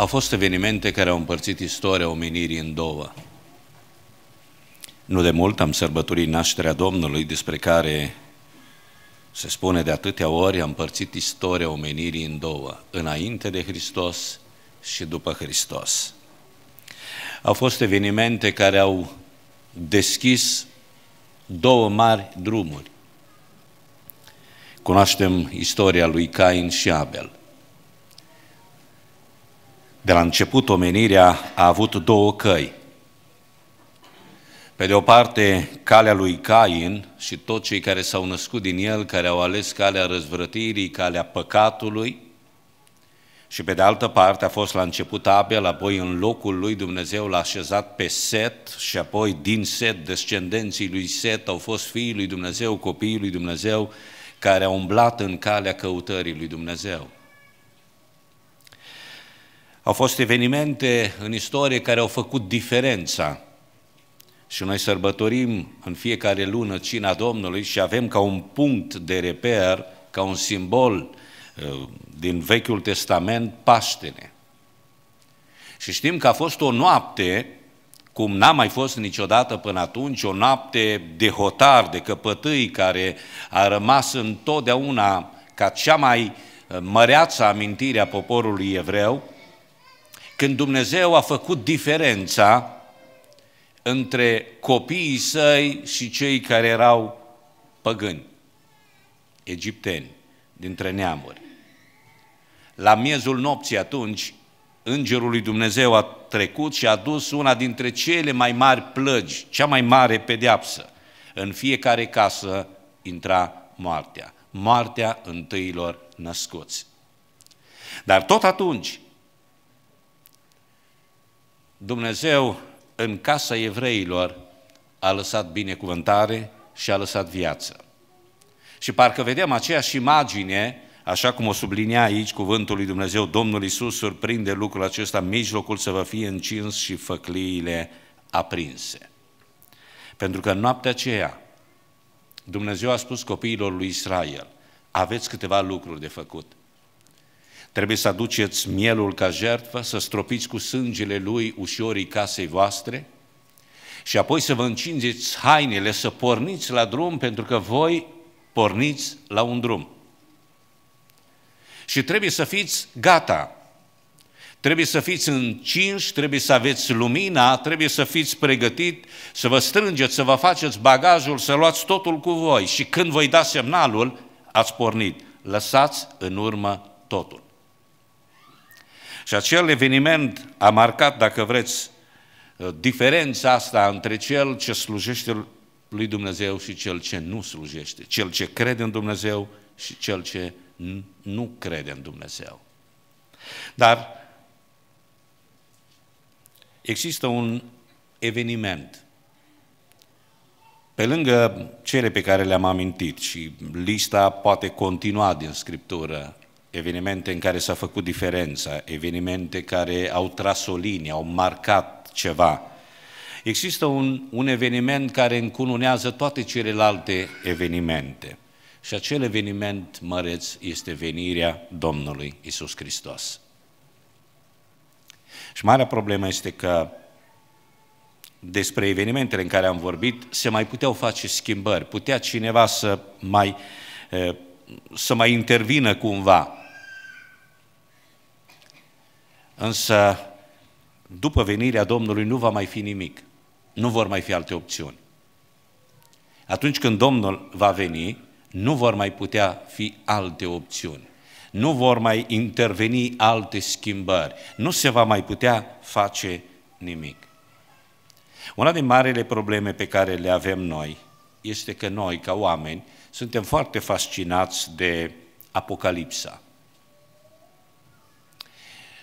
Au fost evenimente care au împărțit istoria omenirii în două. Nu de mult am sărbătorit nașterea Domnului, despre care se spune de atâtea ori, am împărțit istoria omenirii în două, înainte de Hristos și după Hristos. Au fost evenimente care au deschis două mari drumuri. Cunoaștem istoria lui Cain și Abel. De la început, omenirea a avut două căi. Pe de o parte, calea lui Cain și toți cei care s-au născut din el, care au ales calea răzvrătirii, calea păcatului, și pe de altă parte a fost la început Abel, apoi în locul lui Dumnezeu l-a așezat pe Set și apoi din Set, descendenții lui Set au fost fiii lui Dumnezeu, copiii lui Dumnezeu, care au umblat în calea căutării lui Dumnezeu. Au fost evenimente în istorie care au făcut diferența. Și noi sărbătorim în fiecare lună cina Domnului și avem ca un punct de reper, ca un simbol uh, din Vechiul Testament, Paștele. Și știm că a fost o noapte, cum n-a mai fost niciodată până atunci, o noapte de hotar, de căpătâi, care a rămas întotdeauna ca cea mai uh, măreață amintire a poporului evreu, când Dumnezeu a făcut diferența între copiii săi și cei care erau păgâni, egipteni, dintre neamuri. La miezul nopții atunci, Îngerul lui Dumnezeu a trecut și a dus una dintre cele mai mari plăgi, cea mai mare pedeapsă. În fiecare casă intra moartea, moartea întâilor născuți. Dar tot atunci, Dumnezeu în casa evreilor a lăsat binecuvântare și a lăsat viață. Și parcă vedem aceeași imagine, așa cum o sublinea aici cuvântul lui Dumnezeu, Domnul Iisus surprinde lucrul acesta, mijlocul să vă fie încins și făcliile aprinse. Pentru că în noaptea aceea, Dumnezeu a spus copiilor lui Israel, aveți câteva lucruri de făcut. Trebuie să aduceți mielul ca jertfă, să stropiți cu sângele lui ușorii casei voastre și apoi să vă încingeți hainele, să porniți la drum, pentru că voi porniți la un drum. Și trebuie să fiți gata. Trebuie să fiți încinși, trebuie să aveți lumina, trebuie să fiți pregătit, să vă strângeți, să vă faceți bagajul, să luați totul cu voi. Și când voi da semnalul, ați pornit. Lăsați în urmă totul. Și acel eveniment a marcat, dacă vreți, uh, diferența asta între cel ce slujește lui Dumnezeu și cel ce nu slujește, cel ce crede în Dumnezeu și cel ce nu crede în Dumnezeu. Dar există un eveniment. Pe lângă cele pe care le-am amintit și lista poate continua din Scriptură, evenimente în care s-a făcut diferența, evenimente care au tras o linie, au marcat ceva. Există un, un eveniment care încununează toate celelalte evenimente. Și acel eveniment măreț este venirea Domnului Isus Hristos. Și marea problemă este că despre evenimentele în care am vorbit, se mai puteau face schimbări, putea cineva să mai, eh, să mai intervină cumva. Însă, după venirea Domnului nu va mai fi nimic. Nu vor mai fi alte opțiuni. Atunci când Domnul va veni, nu vor mai putea fi alte opțiuni. Nu vor mai interveni alte schimbări. Nu se va mai putea face nimic. Una din marele probleme pe care le avem noi este că noi, ca oameni, suntem foarte fascinați de Apocalipsa.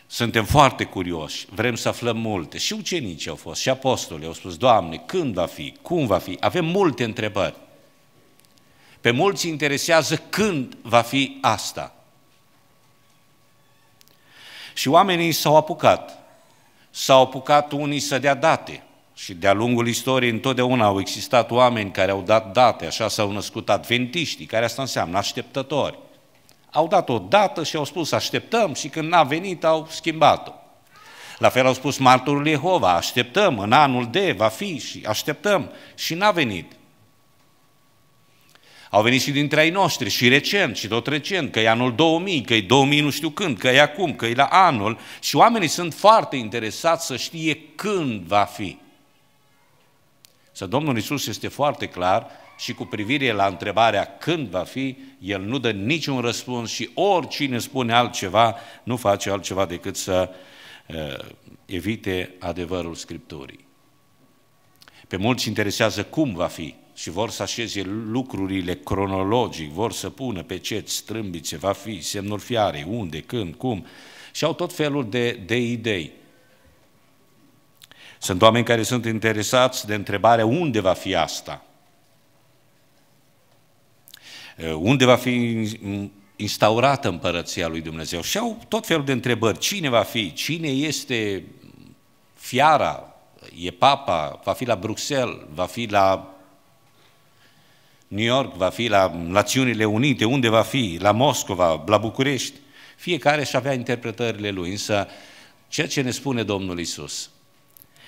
Suntem foarte curioși, vrem să aflăm multe. Și ucenicii au fost, și apostolii au spus, Doamne, când va fi, cum va fi? Avem multe întrebări. Pe mulți interesează când va fi asta. Și oamenii s-au apucat. S-au apucat unii să dea date. Și de-a lungul istoriei întotdeauna au existat oameni care au dat date, așa s-au născut adventiștii, care asta înseamnă așteptători. Au dat o dată și au spus așteptăm și când n-a venit au schimbat-o. La fel au spus martorul Jehova, așteptăm, în anul de va fi și așteptăm și n-a venit. Au venit și dintre ai noștri, și recent, și tot recent, că e anul 2000, că e 2000 nu știu când, că e acum, că e la anul. Și oamenii sunt foarte interesați să știe când va fi. Să Domnul Isus este foarte clar și cu privire la întrebarea când va fi, el nu dă niciun răspuns și oricine spune altceva, nu face altceva decât să evite adevărul Scripturii. Pe mulți interesează cum va fi și vor să așeze lucrurile cronologic, vor să pună pe ce strâmbițe va fi, semnul fiarei, unde, când, cum, și au tot felul de, de idei. Sunt oameni care sunt interesați de întrebarea unde va fi asta, Eh, unde va fi instaurată împărăția lui Dumnezeu. Și au tot felul de întrebări. Cine va fi? Cine este fiara? E papa? Va fi la Bruxelles? Va fi la New York? Va fi la Națiunile Unite? Unde va fi? La Moscova? La București? Fiecare și avea interpretările lui, însă ceea ce ne spune Domnul Isus,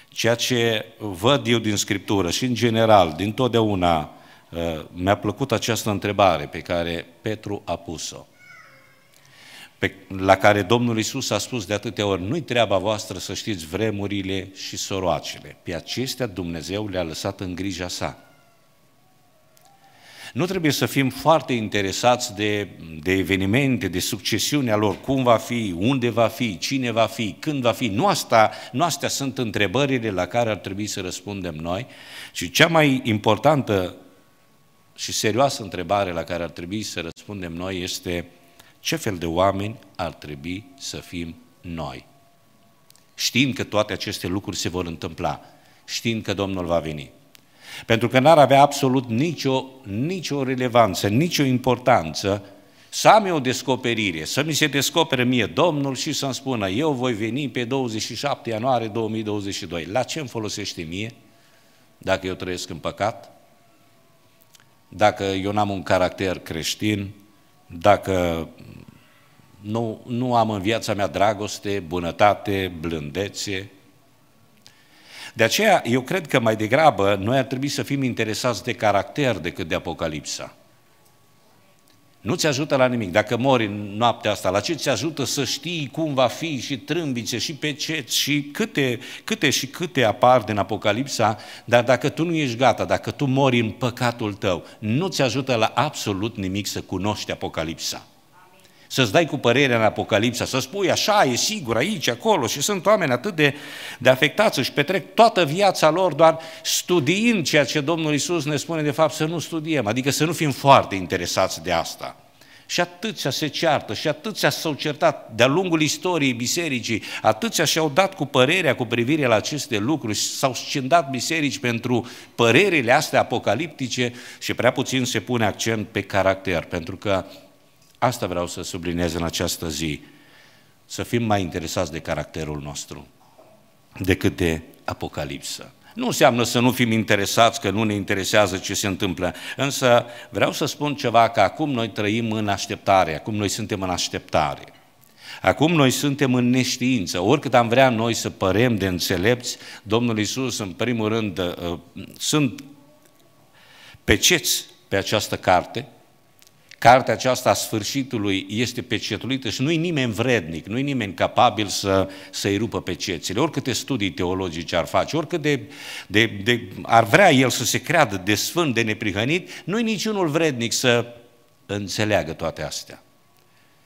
ceea ce văd eu din Scriptură și în general, din totdeauna, Uh, mi-a plăcut această întrebare pe care Petru a pus-o, la care Domnul Isus a spus de atâtea ori, nu-i treaba voastră să știți vremurile și soroacele, pe acestea Dumnezeu le-a lăsat în grija sa. Nu trebuie să fim foarte interesați de, de evenimente, de succesiunea lor, cum va fi, unde va fi, cine va fi, când va fi. Nu, asta, nu astea sunt întrebările la care ar trebui să răspundem noi, și cea mai importantă și serioasă întrebare la care ar trebui să răspundem noi este ce fel de oameni ar trebui să fim noi? Știind că toate aceste lucruri se vor întâmpla, știind că Domnul va veni. Pentru că n-ar avea absolut nicio, nicio relevanță, nicio importanță să am eu o descoperire, să mi se descopere mie Domnul și să-mi spună eu voi veni pe 27 ianuarie 2022. La ce îmi folosește mie dacă eu trăiesc în păcat? dacă eu n-am un caracter creștin, dacă nu, nu am în viața mea dragoste, bunătate, blândețe. De aceea, eu cred că mai degrabă noi ar trebui să fim interesați de caracter decât de Apocalipsa. Nu ți ajută la nimic. Dacă mori în noaptea asta, la ce ți ajută să știi cum va fi și trâmbițe și pe ce și câte, câte și câte apar din Apocalipsa, dar dacă tu nu ești gata, dacă tu mori în păcatul tău, nu ți ajută la absolut nimic să cunoști Apocalipsa. Să-ți dai cu părerea în Apocalipsa, să spui așa, e sigur, aici, acolo, și sunt oameni atât de, de afectați, își petrec toată viața lor doar studiind ceea ce Domnul Isus ne spune, de fapt, să nu studiem, adică să nu fim foarte interesați de asta. Și atâția se ceartă, și atâția s-au certat de-a lungul istoriei bisericii, atâția și-au dat cu părerea cu privire la aceste lucruri, s-au scindat biserici pentru părerile astea apocaliptice și prea puțin se pune accent pe caracter, pentru că Asta vreau să subliniez în această zi. Să fim mai interesați de caracterul nostru decât de apocalipsă. Nu înseamnă să nu fim interesați, că nu ne interesează ce se întâmplă, însă vreau să spun ceva, că acum noi trăim în așteptare, acum noi suntem în așteptare. Acum noi suntem în neștiință. Oricât am vrea noi să părem de înțelepți, Domnul Isus, în primul rând, uh, uh, sunt peceți pe această carte, cartea aceasta a sfârșitului este pecetulită și nu-i nimeni vrednic, nu-i nimeni capabil să, să-i rupă pe Oricâte studii teologice ar face, oricât de, de, de, ar vrea el să se creadă de sfânt, de neprihănit, nu-i niciunul vrednic să înțeleagă toate astea.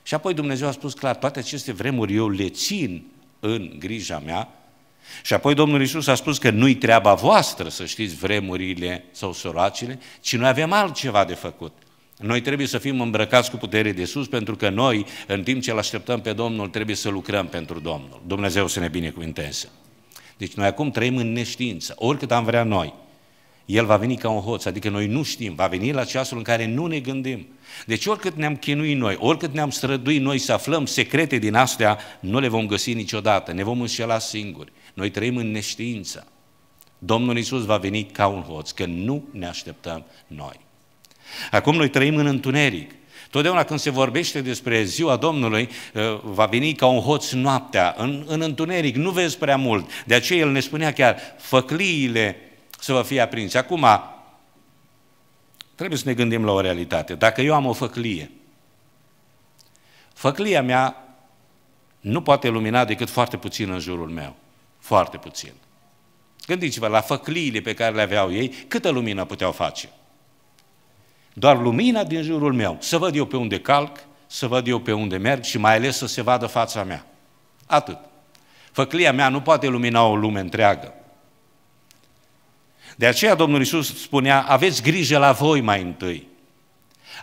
Și apoi Dumnezeu a spus clar, toate aceste vremuri eu le țin în grija mea, și apoi Domnul Isus a spus că nu-i treaba voastră să știți vremurile sau soracile, ci noi avem altceva de făcut. Noi trebuie să fim îmbrăcați cu putere de sus, pentru că noi, în timp ce îl așteptăm pe Domnul, trebuie să lucrăm pentru Domnul. Dumnezeu să ne binecuvinteze. Deci noi acum trăim în neștiință, oricât am vrea noi. El va veni ca un hoț, adică noi nu știm, va veni la ceasul în care nu ne gândim. Deci oricât ne-am chinuit noi, oricât ne-am străduit noi să aflăm secrete din astea, nu le vom găsi niciodată, ne vom înșela singuri. Noi trăim în neștiință. Domnul Isus va veni ca un hoț, că nu ne așteptăm noi. Acum noi trăim în întuneric. Totdeauna când se vorbește despre ziua Domnului, ă, va veni ca un hoț noaptea, în, în întuneric, nu vezi prea mult. De aceea el ne spunea chiar, făcliile să vă fie aprinse. Acum, trebuie să ne gândim la o realitate. Dacă eu am o făclie, făclia mea nu poate lumina decât foarte puțin în jurul meu. Foarte puțin. Gândiți-vă la făcliile pe care le aveau ei, câtă lumină puteau face doar lumina din jurul meu, să văd eu pe unde calc, să văd eu pe unde merg și mai ales să se vadă fața mea. Atât. Făclia mea nu poate lumina o lume întreagă. De aceea Domnul Isus spunea, aveți grijă la voi mai întâi,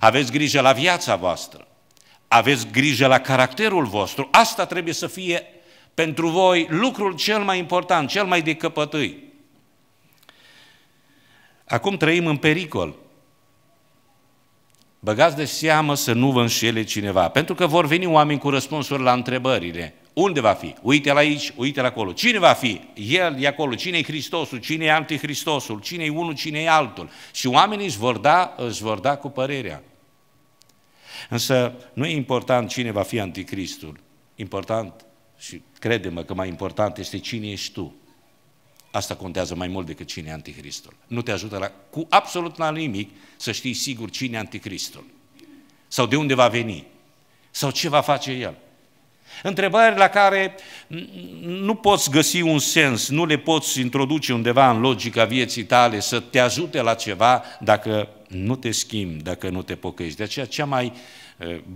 aveți grijă la viața voastră, aveți grijă la caracterul vostru, asta trebuie să fie pentru voi lucrul cel mai important, cel mai de căpătâi. Acum trăim în pericol, Băgați de seamă să nu vă înșele cineva, pentru că vor veni oameni cu răspunsuri la întrebările. Unde va fi? Uite la aici, uite la acolo. Cine va fi? El e acolo. Cine e Hristosul? Cine e antihristosul? Cine e unul? Cine e altul? Și oamenii își vor da, își vor da cu părerea. Însă nu e important cine va fi anticristul. Important, și crede-mă că mai important este cine ești tu. Asta contează mai mult decât cine e anticristul. Nu te ajută la, cu absolut la nimic să știi sigur cine e anticristul. Sau de unde va veni. Sau ce va face el. Întrebări la care nu poți găsi un sens, nu le poți introduce undeva în logica vieții tale să te ajute la ceva dacă nu te schimbi, dacă nu te pocăiești. De aceea cea mai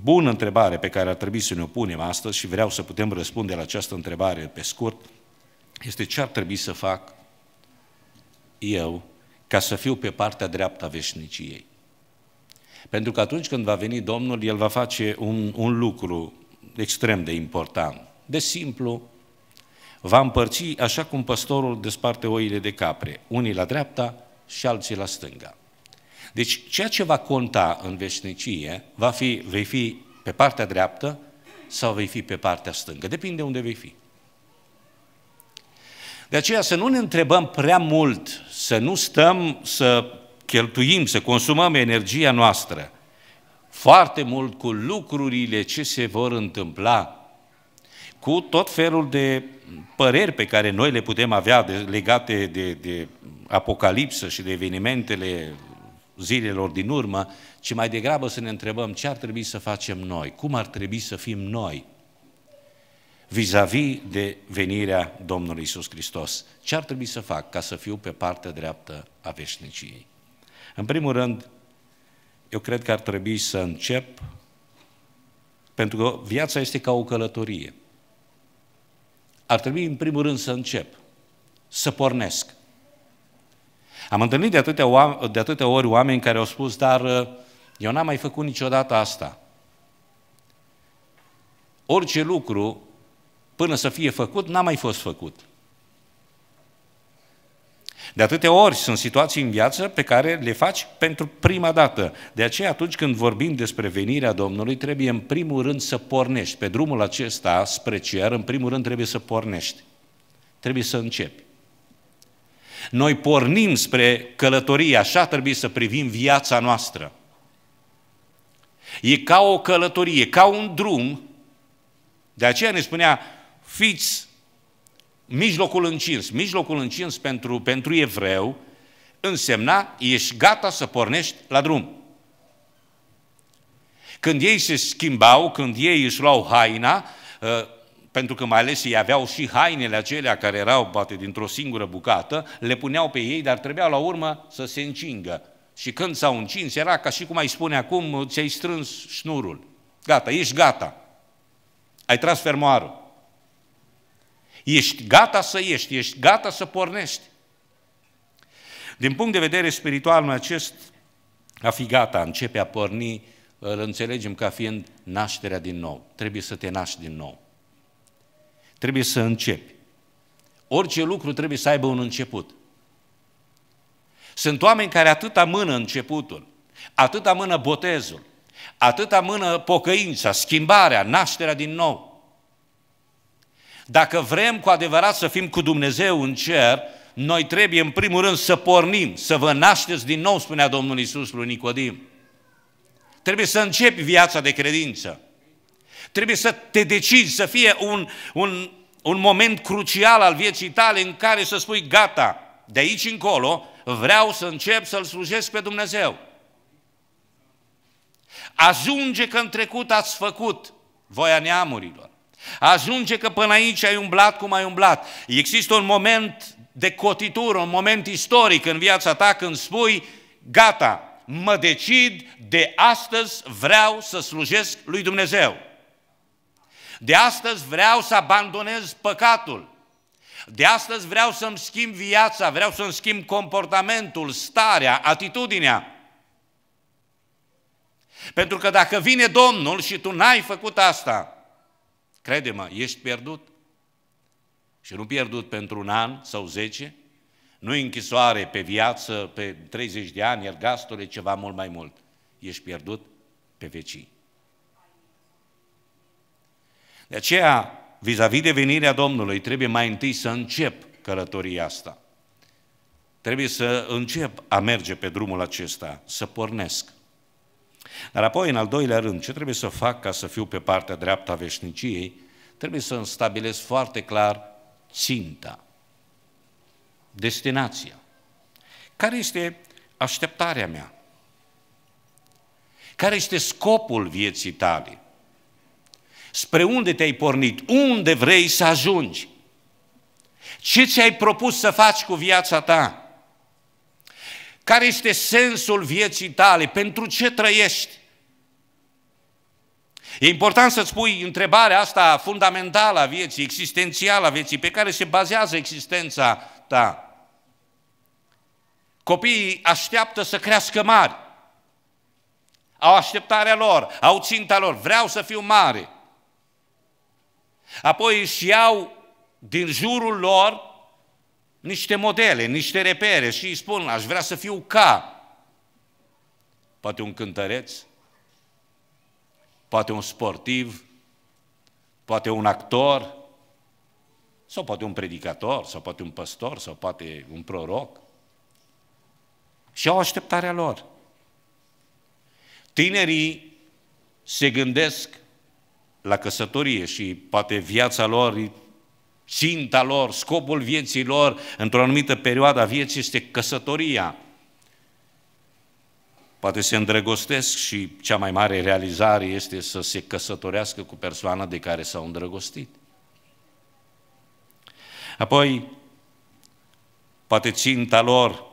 bună întrebare pe care ar trebui să ne o punem astăzi și vreau să putem răspunde la această întrebare pe scurt, este ce ar trebui să fac eu ca să fiu pe partea dreaptă a veșniciei. Pentru că atunci când va veni Domnul, El va face un, un lucru extrem de important. De simplu, va împărți așa cum păstorul desparte oile de capre, unii la dreapta și alții la stânga. Deci ceea ce va conta în veșnicie va fi, vei fi pe partea dreaptă sau vei fi pe partea stângă, depinde unde vei fi. De aceea să nu ne întrebăm prea mult, să nu stăm să cheltuim, să consumăm energia noastră foarte mult cu lucrurile ce se vor întâmpla, cu tot felul de păreri pe care noi le putem avea de, legate de, de apocalipsă și de evenimentele zilelor din urmă, ci mai degrabă să ne întrebăm ce ar trebui să facem noi, cum ar trebui să fim noi vis-a-vis -vis de venirea Domnului Isus Hristos. Ce ar trebui să fac ca să fiu pe partea dreaptă a veșniciei? În primul rând, eu cred că ar trebui să încep, pentru că viața este ca o călătorie. Ar trebui, în primul rând, să încep, să pornesc. Am întâlnit de atâtea, oameni, de atâtea ori oameni care au spus, dar uh, eu n-am mai făcut niciodată asta. Orice lucru până să fie făcut, n-a mai fost făcut. De atâtea ori sunt situații în viață pe care le faci pentru prima dată. De aceea atunci când vorbim despre venirea Domnului, trebuie în primul rând să pornești. Pe drumul acesta spre cer, în primul rând trebuie să pornești. Trebuie să începi. Noi pornim spre călătorie, așa trebuie să privim viața noastră. E ca o călătorie, ca un drum. De aceea ne spunea Fiți mijlocul încins. Mijlocul încins pentru, pentru evreu însemna ești gata să pornești la drum. Când ei se schimbau, când ei își luau haina, ă, pentru că mai ales ei aveau și hainele acelea care erau poate dintr-o singură bucată, le puneau pe ei, dar trebuia la urmă să se încingă. Și când s-au încins, era ca și cum ai spune acum, ți-ai strâns șnurul. Gata, ești gata. Ai tras fermoarul. Ești gata să ieși, ești gata să pornești. Din punct de vedere spiritual, în acest a fi gata, începe a porni, îl înțelegem ca fiind nașterea din nou. Trebuie să te naști din nou. Trebuie să începi. Orice lucru trebuie să aibă un început. Sunt oameni care atât amână începutul, atât amână botezul, atât amână pocăința, schimbarea, nașterea din nou – dacă vrem cu adevărat să fim cu Dumnezeu în cer, noi trebuie în primul rând să pornim, să vă nașteți din nou, spunea Domnul Isus lui Nicodim. Trebuie să începi viața de credință. Trebuie să te decizi, să fie un, un, un moment crucial al vieții tale în care să spui, gata, de aici încolo vreau să încep să-L slujesc pe Dumnezeu. Ajunge că în trecut ați făcut voia neamurilor. Ajunge că până aici ai umblat cum ai umblat. Există un moment de cotitură, un moment istoric în viața ta când spui, gata, mă decid, de astăzi vreau să slujesc lui Dumnezeu. De astăzi vreau să abandonez păcatul. De astăzi vreau să-mi schimb viața, vreau să-mi schimb comportamentul, starea, atitudinea. Pentru că dacă vine Domnul și tu n-ai făcut asta, Crede-mă, ești pierdut. Și nu pierdut pentru un an sau zece, nu închisoare pe viață, pe 30 de ani, ergastole, ceva mult mai mult. Ești pierdut pe vecii. De aceea, vis-a-vis de venirea Domnului, trebuie mai întâi să încep călătoria asta. Trebuie să încep a merge pe drumul acesta, să pornesc. Dar apoi, în al doilea rând, ce trebuie să fac ca să fiu pe partea dreaptă a veșniciei? Trebuie să mi stabilesc foarte clar ținta, destinația. Care este așteptarea mea? Care este scopul vieții tale? Spre unde te-ai pornit? Unde vrei să ajungi? Ce ți-ai propus să faci cu viața ta? Care este sensul vieții tale? Pentru ce trăiești? E important să-ți pui întrebarea asta fundamentală a vieții, existențială a vieții, pe care se bazează existența ta. Copiii așteaptă să crească mari. Au așteptarea lor, au ținta lor, vreau să fiu mare. Apoi își iau din jurul lor niște modele, niște repere și îi spun, aș vrea să fiu ca. Poate un cântăreț, poate un sportiv, poate un actor, sau poate un predicator, sau poate un păstor, sau poate un proroc. Și au așteptarea lor. Tinerii se gândesc la căsătorie și poate viața lor ținta lor, scopul vieții lor, într-o anumită perioadă a vieții, este căsătoria. Poate se îndrăgostesc și cea mai mare realizare este să se căsătorească cu persoana de care s-au îndrăgostit. Apoi, poate ținta lor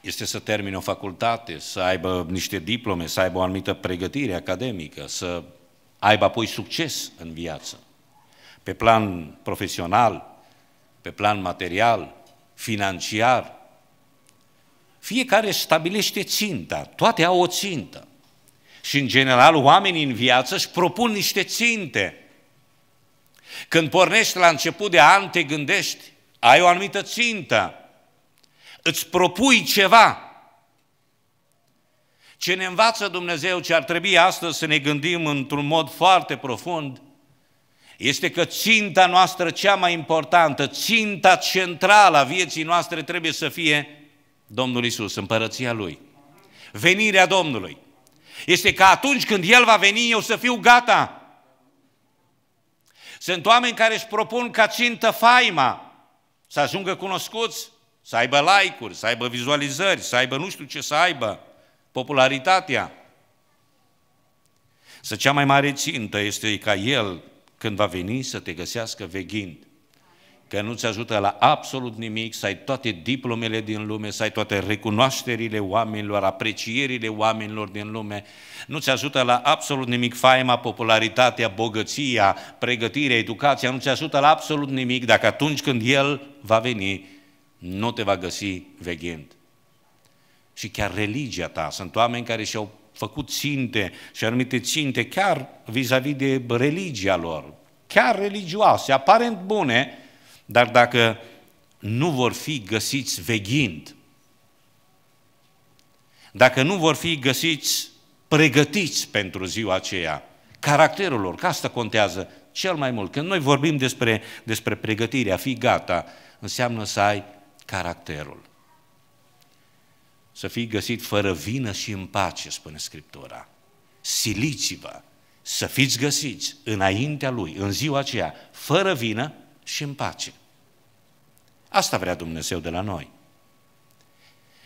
este să termine o facultate, să aibă niște diplome, să aibă o anumită pregătire academică, să aibă apoi succes în viață pe plan profesional, pe plan material, financiar. Fiecare stabilește ținta, toate au o țintă. Și în general oamenii în viață își propun niște ținte. Când pornești la început de an, te gândești, ai o anumită țintă, îți propui ceva. Ce ne învață Dumnezeu, ce ar trebui astăzi să ne gândim într-un mod foarte profund, este că ținta noastră cea mai importantă, ținta centrală a vieții noastre trebuie să fie Domnul Isus, împărăția Lui, venirea Domnului. Este că atunci când El va veni, eu să fiu gata. Sunt oameni care își propun ca țintă faima, să ajungă cunoscuți, să aibă like-uri, să aibă vizualizări, să aibă nu știu ce să aibă, popularitatea. Să cea mai mare țintă este ca el când va veni să te găsească veghind. Că nu-ți ajută la absolut nimic să ai toate diplomele din lume, să ai toate recunoașterile oamenilor, aprecierile oamenilor din lume. Nu-ți ajută la absolut nimic faima, popularitatea, bogăția, pregătirea, educația. Nu-ți ajută la absolut nimic dacă atunci când El va veni, nu te va găsi veghind. Și chiar religia ta. Sunt oameni care și-au făcut ținte și anumite ținte chiar vis-a-vis de religia lor, chiar religioase, aparent bune, dar dacă nu vor fi găsiți veghind, dacă nu vor fi găsiți pregătiți pentru ziua aceea, caracterul lor, că asta contează cel mai mult. Când noi vorbim despre, despre pregătire, a fi gata, înseamnă să ai caracterul să fii găsit fără vină și în pace, spune Scriptura. Siliți-vă să fiți găsiți înaintea Lui, în ziua aceea, fără vină și în pace. Asta vrea Dumnezeu de la noi.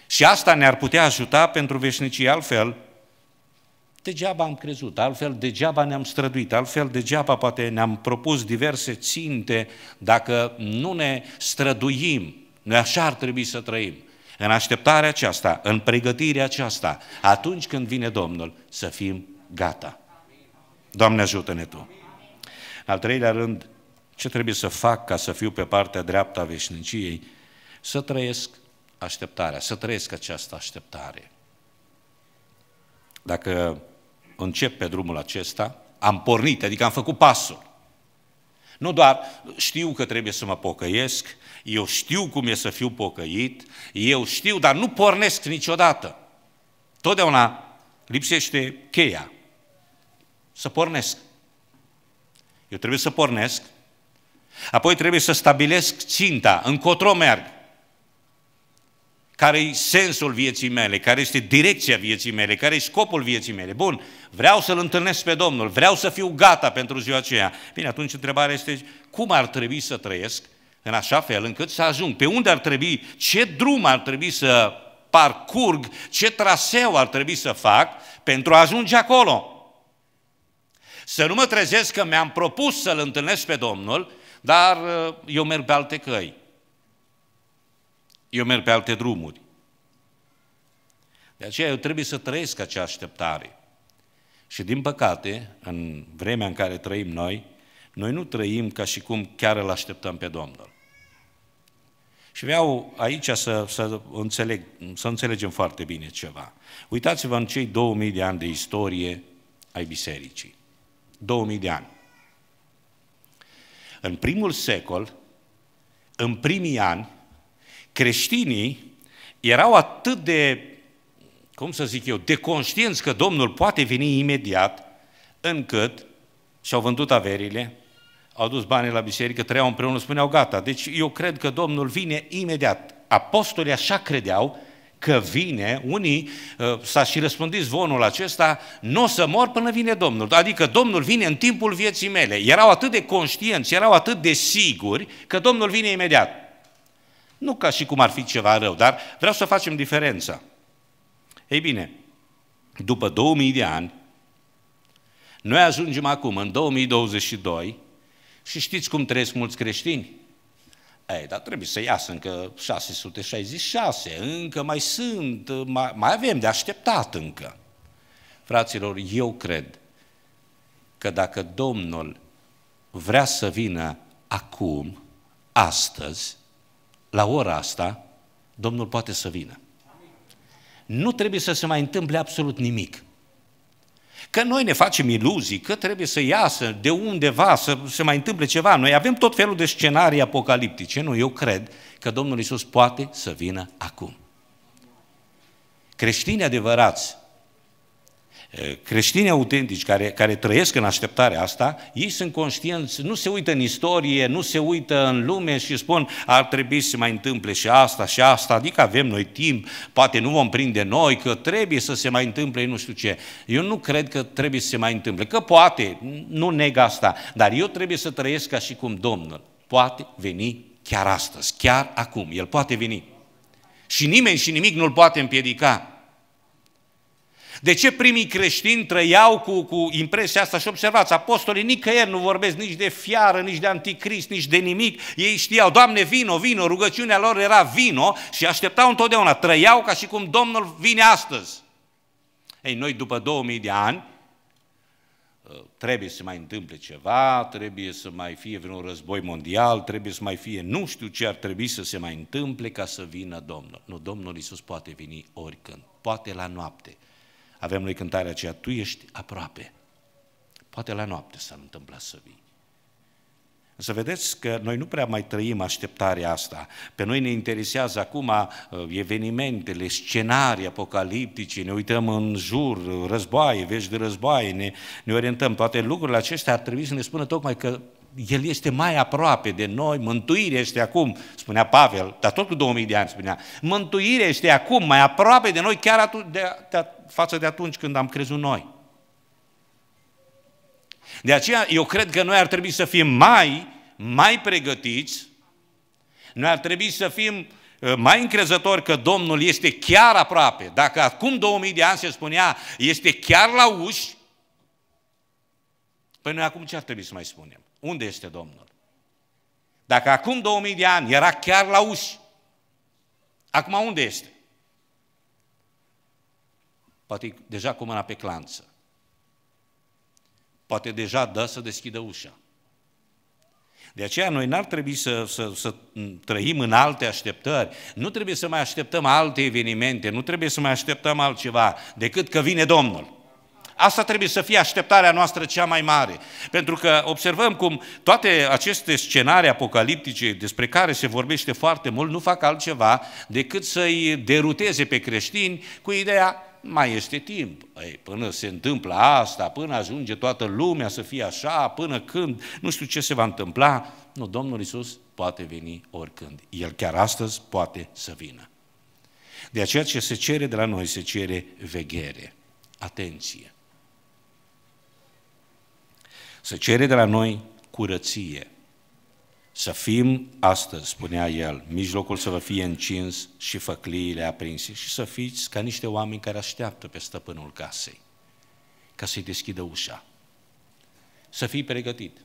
Și asta ne-ar putea ajuta pentru veșnicie altfel. Degeaba am crezut, altfel degeaba ne-am străduit, altfel degeaba poate ne-am propus diverse ținte dacă nu ne străduim. Noi așa ar trebui să trăim în așteptarea aceasta, în pregătirea aceasta, atunci când vine Domnul, să fim gata. Doamne ajută-ne Tu! În al treilea rând, ce trebuie să fac ca să fiu pe partea dreaptă a veșniciei? Să trăiesc așteptarea, să trăiesc această așteptare. Dacă încep pe drumul acesta, am pornit, adică am făcut pasul, nu doar știu că trebuie să mă pocăiesc, eu știu cum e să fiu pocăit, eu știu, dar nu pornesc niciodată. Totdeauna lipsește cheia. Să pornesc. Eu trebuie să pornesc, apoi trebuie să stabilesc ținta, încotro merg care e sensul vieții mele, care este direcția vieții mele, care e scopul vieții mele. Bun, vreau să-L întâlnesc pe Domnul, vreau să fiu gata pentru ziua aceea. Bine, atunci întrebarea este cum ar trebui să trăiesc în așa fel încât să ajung, pe unde ar trebui, ce drum ar trebui să parcurg, ce traseu ar trebui să fac pentru a ajunge acolo. Să nu mă trezesc că mi-am propus să-L întâlnesc pe Domnul, dar uh, eu merg pe alte căi eu merg pe alte drumuri. De aceea eu trebuie să trăiesc acea așteptare. Și din păcate, în vremea în care trăim noi, noi nu trăim ca și cum chiar îl așteptăm pe Domnul. Și vreau aici să, să, înțeleg, să înțelegem foarte bine ceva. Uitați-vă în cei 2000 de ani de istorie ai bisericii. 2000 de ani. În primul secol, în primii ani, creștinii erau atât de, cum să zic eu, de conștienți că Domnul poate veni imediat, încât și-au vândut averile, au dus banii la biserică, trăiau împreună, spuneau gata. Deci eu cred că Domnul vine imediat. Apostolii așa credeau că vine, unii ă, s-a și răspândit zvonul acesta, nu o să mor până vine Domnul. Adică Domnul vine în timpul vieții mele. Erau atât de conștienți, erau atât de siguri că Domnul vine imediat. Nu ca și cum ar fi ceva rău, dar vreau să facem diferența. Ei bine, după 2000 de ani, noi ajungem acum în 2022 și știți cum trăiesc mulți creștini? Ei, dar trebuie să iasă încă 666, încă mai sunt, mai, mai avem de așteptat încă. Fraților, eu cred că dacă Domnul vrea să vină acum, astăzi, la ora asta, Domnul poate să vină. Nu trebuie să se mai întâmple absolut nimic. Că noi ne facem iluzii, că trebuie să iasă de undeva, să se mai întâmple ceva. Noi avem tot felul de scenarii apocaliptice. Nu, eu cred că Domnul Isus poate să vină acum. Creștinii adevărați creștini autentici care, care trăiesc în așteptarea asta, ei sunt conștienți, nu se uită în istorie, nu se uită în lume și spun ar trebui să mai întâmple și asta și asta, adică avem noi timp, poate nu vom prinde noi, că trebuie să se mai întâmple nu știu ce. Eu nu cred că trebuie să se mai întâmple, că poate, nu neg asta, dar eu trebuie să trăiesc ca și cum Domnul poate veni chiar astăzi, chiar acum, El poate veni. Și nimeni și nimic nu-L poate împiedica. De ce primii creștini trăiau cu, cu impresia asta? Și observați, apostolii nicăieri nu vorbesc nici de fiară, nici de anticrist, nici de nimic. Ei știau, Doamne, vino, vino, rugăciunea lor era vino și așteptau întotdeauna, trăiau ca și cum Domnul vine astăzi. Ei, noi după 2000 de ani, trebuie să mai întâmple ceva, trebuie să mai fie vreun război mondial, trebuie să mai fie nu știu ce ar trebui să se mai întâmple ca să vină Domnul. Nu, Domnul Iisus poate veni oricând, poate la noapte, avem noi cântarea aceea, tu ești aproape. Poate la noapte s-ar întâmpla să vii. Să vedeți că noi nu prea mai trăim așteptarea asta. Pe noi ne interesează acum uh, evenimentele, scenarii apocaliptice, ne uităm în jur, războaie, vești de războaie, ne, ne orientăm. Toate lucrurile acestea ar trebui să ne spună tocmai că el este mai aproape de noi, mântuirea este acum, spunea Pavel, dar tot cu 2000 de ani spunea, mântuirea este acum mai aproape de noi chiar atu- de, de, față de atunci când am crezut noi. De aceea eu cred că noi ar trebui să fim mai, mai pregătiți, noi ar trebui să fim ă, mai încrezători că Domnul este chiar aproape. Dacă acum 2000 de ani se spunea, este chiar la uși, Păi noi acum ce ar trebui să mai spunem? Unde este Domnul? Dacă acum 2000 de ani era chiar la uși, acum unde este? Poate deja cu mâna pe clanță. Poate deja dă să deschidă ușa. De aceea noi n-ar trebui să, să, să trăim în alte așteptări. Nu trebuie să mai așteptăm alte evenimente, nu trebuie să mai așteptăm altceva decât că vine Domnul. Asta trebuie să fie așteptarea noastră cea mai mare. Pentru că observăm cum toate aceste scenarii apocaliptice despre care se vorbește foarte mult nu fac altceva decât să-i deruteze pe creștini cu ideea mai este timp. Ei, până se întâmplă asta, până ajunge toată lumea să fie așa, până când, nu știu ce se va întâmpla. Nu, Domnul Isus poate veni oricând. El chiar astăzi poate să vină. De aceea ce se cere de la noi, se cere veghere, atenție să cere de la noi curăție. Să fim astăzi, spunea el, mijlocul să vă fie încins și făcliile aprinse și să fiți ca niște oameni care așteaptă pe stăpânul casei, ca să-i deschidă ușa. Să fii pregătit,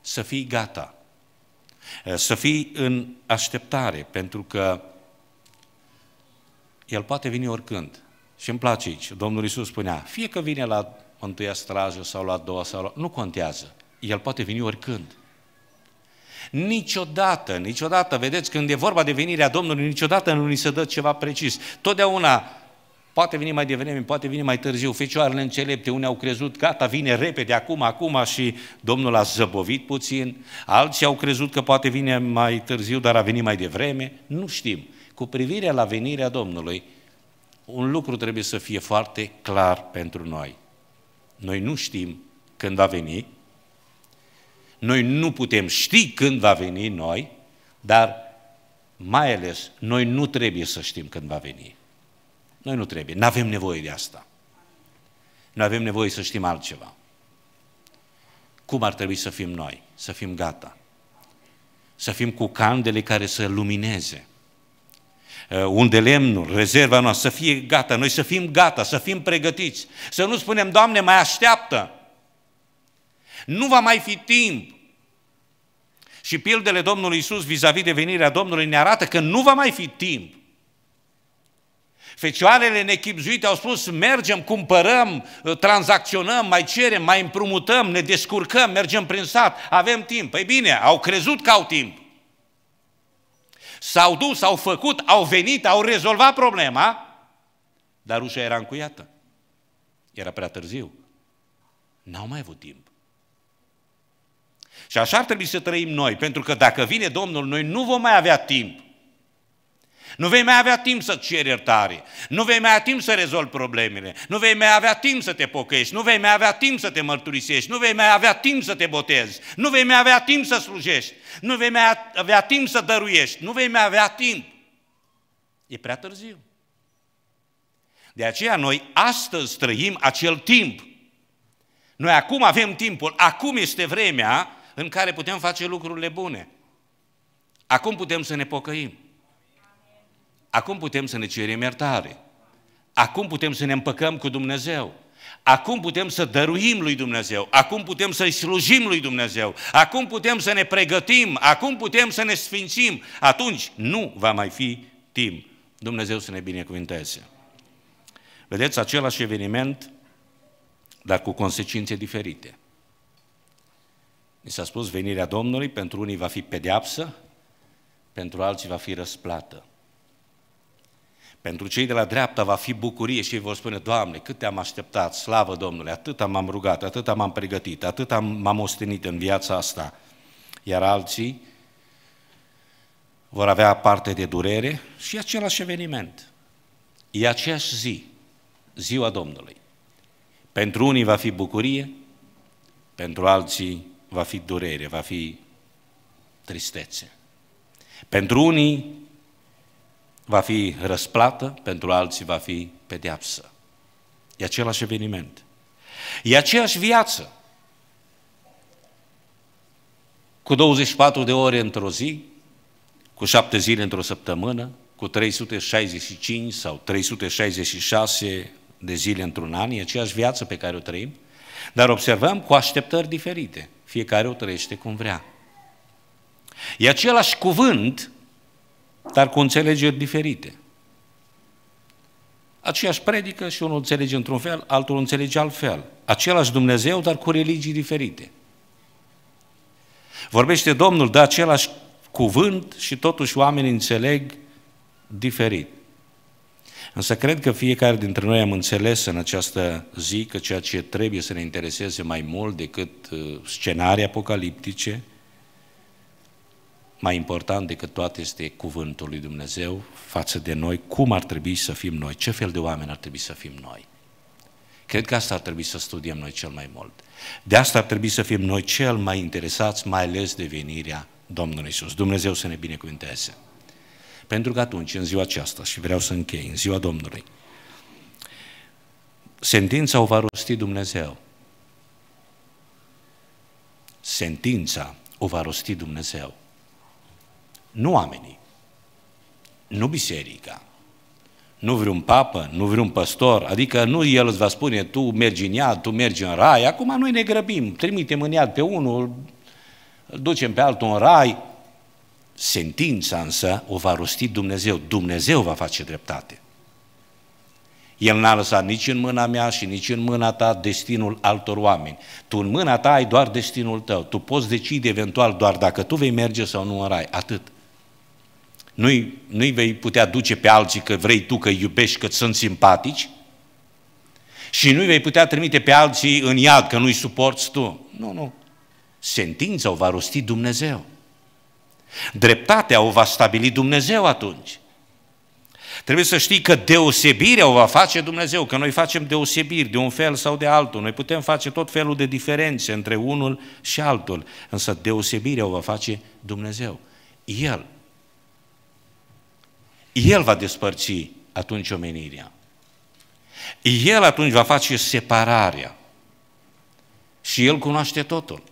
să fii gata, să fii în așteptare, pentru că el poate veni oricând. Și îmi place aici, Domnul Iisus spunea, fie că vine la întâia strajă sau la a doua sau la... Nu contează. El poate veni oricând. Niciodată, niciodată, vedeți, când e vorba de venirea Domnului, niciodată nu ni se dă ceva precis. Totdeauna poate veni mai devreme, poate veni mai târziu. Fecioarele încelepte, unii au crezut, gata, vine repede, acum, acum și Domnul a zăbovit puțin. Alții au crezut că poate vine mai târziu, dar a venit mai devreme. Nu știm. Cu privire la venirea Domnului, un lucru trebuie să fie foarte clar pentru noi. Noi nu știm când va veni, noi nu putem ști când va veni noi, dar mai ales noi nu trebuie să știm când va veni. Noi nu trebuie, nu avem nevoie de asta. Nu avem nevoie să știm altceva. Cum ar trebui să fim noi? Să fim gata. Să fim cu candele care să lumineze. Eh, unde lemnul, rezerva noastră, să fie gata, noi să fim gata, să fim pregătiți, să nu spunem, Doamne, mai așteaptă, nu va mai fi timp. Și pildele Domnului Isus vis-a-vis de venirea Domnului ne arată că nu va mai fi timp. Fecioarele nechipzuite au spus, mergem, cumpărăm, eh, tranzacționăm, mai cerem, mai împrumutăm, ne descurcăm, mergem prin sat, avem timp. Păi bine, au crezut că au timp. S-au dus, au făcut, au venit, au rezolvat problema, dar ușa era încuiată. Era prea târziu. N-au mai avut timp. Și așa ar trebui să trăim noi, pentru că dacă vine Domnul, noi nu vom mai avea timp nu vei mai avea timp să-ți ceri iertare, nu vei mai avea timp să rezolvi problemele, nu vei mai avea timp să te pocăiești, nu vei mai avea timp să te mărturisești, nu vei mai avea timp să te botezi, nu vei mai avea timp să slujești, nu vei mai avea timp să dăruiești, nu vei mai avea timp. E prea târziu. De aceea noi astăzi trăim acel timp. Noi acum avem timpul, acum este vremea în care putem face lucrurile bune. Acum putem să ne pocăim. Acum putem să ne cerem iertare. Acum putem să ne împăcăm cu Dumnezeu. Acum putem să dăruim lui Dumnezeu, acum putem să-i slujim lui Dumnezeu, acum putem să ne pregătim, acum putem să ne sfințim, atunci nu va mai fi timp. Dumnezeu să ne binecuvinteze. Vedeți, același eveniment, dar cu consecințe diferite. Mi s-a spus venirea Domnului, pentru unii va fi pedeapsă, pentru alții va fi răsplată. Pentru cei de la dreapta va fi bucurie și ei vor spune, Doamne, cât te-am așteptat, slavă Domnule, atât m-am rugat, atât m-am pregătit, atât m-am ostenit în viața asta. Iar alții vor avea parte de durere și același eveniment. E aceeași zi, ziua Domnului. Pentru unii va fi bucurie, pentru alții va fi durere, va fi tristețe. Pentru unii va fi răsplată, pentru alții va fi pedeapsă. E același eveniment. E aceeași viață. Cu 24 de ore într-o zi, cu 7 zile într-o săptămână, cu 365 sau 366 de zile într-un an, e aceeași viață pe care o trăim, dar observăm cu așteptări diferite. Fiecare o trăiește cum vrea. E același cuvânt dar cu înțelegeri diferite. Aceeași predică și unul înțelege într-un fel, altul înțelege altfel. Același Dumnezeu, dar cu religii diferite. Vorbește Domnul de același cuvânt și totuși oamenii înțeleg diferit. Însă cred că fiecare dintre noi am înțeles în această zi că ceea ce trebuie să ne intereseze mai mult decât uh, scenarii apocaliptice, mai important decât toate este cuvântul lui Dumnezeu față de noi, cum ar trebui să fim noi, ce fel de oameni ar trebui să fim noi. Cred că asta ar trebui să studiem noi cel mai mult. De asta ar trebui să fim noi cel mai interesați, mai ales de venirea Domnului Iisus. Dumnezeu să ne binecuvânteze. Pentru că atunci, în ziua aceasta, și vreau să închei, în ziua Domnului, sentința o va rosti Dumnezeu. Sentința o va rosti Dumnezeu. Nu oamenii, nu biserica, nu vreun papă, nu vreun păstor, adică nu el îți va spune, tu mergi în iad, tu mergi în rai, acum noi ne grăbim, trimitem în iad pe unul, îl ducem pe altul în rai, sentința însă o va rosti Dumnezeu, Dumnezeu va face dreptate. El n-a lăsat nici în mâna mea și nici în mâna ta destinul altor oameni. Tu în mâna ta ai doar destinul tău. Tu poți decide eventual doar dacă tu vei merge sau nu în rai. Atât. Nu-i, nu vei putea duce pe alții că vrei tu, că iubești, că sunt simpatici și nu-i vei putea trimite pe alții în iad, că nu-i suporți tu. Nu, nu. Sentința o va rosti Dumnezeu. Dreptatea o va stabili Dumnezeu atunci. Trebuie să știi că deosebirea o va face Dumnezeu, că noi facem deosebiri de un fel sau de altul. Noi putem face tot felul de diferențe între unul și altul, însă deosebirea o va face Dumnezeu. El el va despărți atunci omenirea. El atunci va face separarea. Și El cunoaște totul.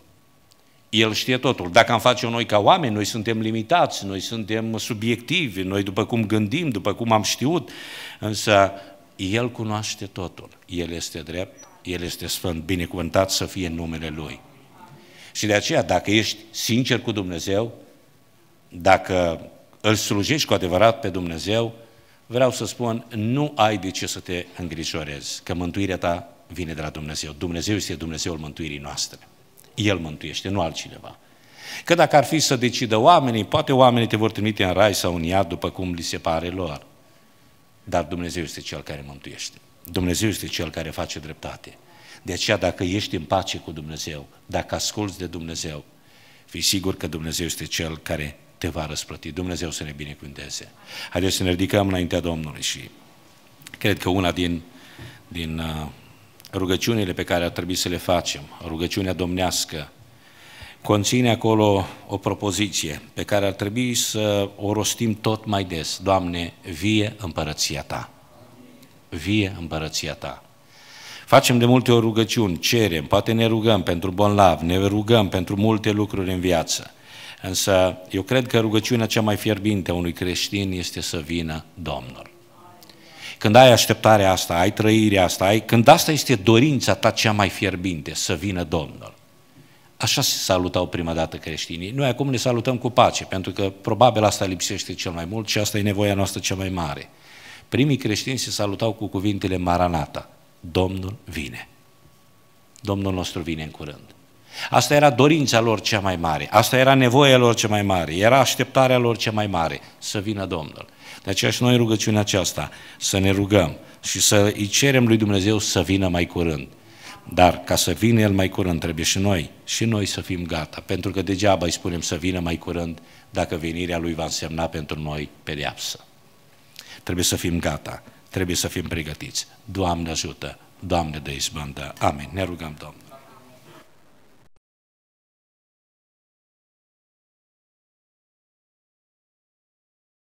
El știe totul. Dacă am face-o noi ca oameni, noi suntem limitați, noi suntem subiectivi, noi după cum gândim, după cum am știut, însă El cunoaște totul. El este drept, El este sfânt, binecuvântat să fie în numele Lui. Și de aceea, dacă ești sincer cu Dumnezeu, dacă îl slujești cu adevărat pe Dumnezeu, vreau să spun, nu ai de ce să te îngrijorezi, că mântuirea ta vine de la Dumnezeu. Dumnezeu este Dumnezeul mântuirii noastre. El mântuiește, nu altcineva. Că dacă ar fi să decidă oamenii, poate oamenii te vor trimite în rai sau în iad, după cum li se pare lor. Dar Dumnezeu este Cel care mântuiește. Dumnezeu este Cel care face dreptate. De aceea, dacă ești în pace cu Dumnezeu, dacă asculți de Dumnezeu, fii sigur că Dumnezeu este Cel care te va răsplăti. Dumnezeu să ne binecuvânteze. Haideți să ne ridicăm înaintea Domnului și cred că una din, din uh, rugăciunile pe care ar trebui să le facem, rugăciunea domnească, conține acolo o propoziție pe care ar trebui să o rostim tot mai des. Doamne, vie împărăția Ta. Vie împărăția Ta. Facem de multe ori rugăciuni, cerem, poate ne rugăm pentru bonlav, ne rugăm pentru multe lucruri în viață. Însă eu cred că rugăciunea cea mai fierbinte a unui creștin este să vină Domnul. Când ai așteptarea asta, ai trăirea asta, ai, când asta este dorința ta cea mai fierbinte, să vină Domnul. Așa se salutau prima dată creștinii. Noi acum ne salutăm cu pace, pentru că probabil asta lipsește cel mai mult și asta e nevoia noastră cea mai mare. Primii creștini se salutau cu cuvintele Maranata, Domnul vine. Domnul nostru vine în curând. Asta era dorința lor cea mai mare, asta era nevoia lor cea mai mare, era așteptarea lor cea mai mare, să vină Domnul. De aceea și noi rugăciunea aceasta, să ne rugăm și să îi cerem lui Dumnezeu să vină mai curând. Dar ca să vină El mai curând, trebuie și noi, și noi să fim gata, pentru că degeaba îi spunem să vină mai curând dacă venirea Lui va însemna pentru noi pedeapsă. Trebuie să fim gata, trebuie să fim pregătiți. Doamne ajută, Doamne de izbândă. Amin. Ne rugăm, Domnul.